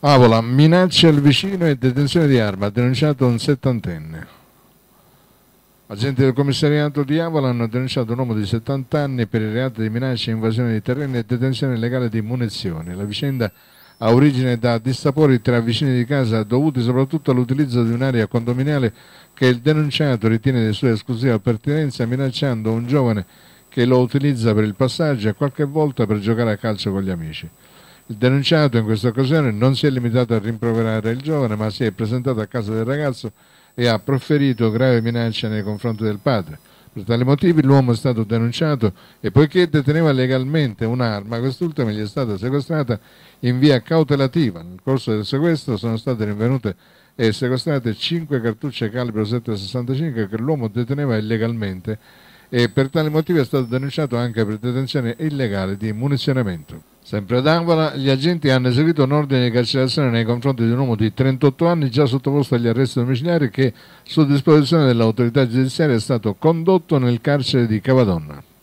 Avola, minacce al vicino e detenzione di arma, denunciato un settantenne. Agenti del commissariato di Avola hanno denunciato un uomo di 70 anni per il reato di minacce, invasione di terreno e detenzione illegale di munizioni. La vicenda ha origine da dissapori tra vicini di casa dovuti soprattutto all'utilizzo di un'area condominiale che il denunciato ritiene di sua esclusiva pertinenza minacciando un giovane che lo utilizza per il passaggio e qualche volta per giocare a calcio con gli amici. Il denunciato in questa occasione non si è limitato a rimproverare il giovane, ma si è presentato a casa del ragazzo e ha proferito grave minacce nei confronti del padre. Per tali motivi l'uomo è stato denunciato e poiché deteneva legalmente un'arma, quest'ultima gli è stata sequestrata in via cautelativa. Nel corso del sequestro sono state rinvenute e sequestrate 5 cartucce calibro 7,65 che l'uomo deteneva illegalmente e per tale motivo è stato denunciato anche per detenzione illegale di munizionamento. Sempre ad Angola, gli agenti hanno eseguito un ordine di carcerazione nei confronti di un uomo di 38 anni già sottoposto agli arresti domiciliari che, su disposizione dell'autorità giudiziaria, è stato condotto nel carcere di Cavadonna.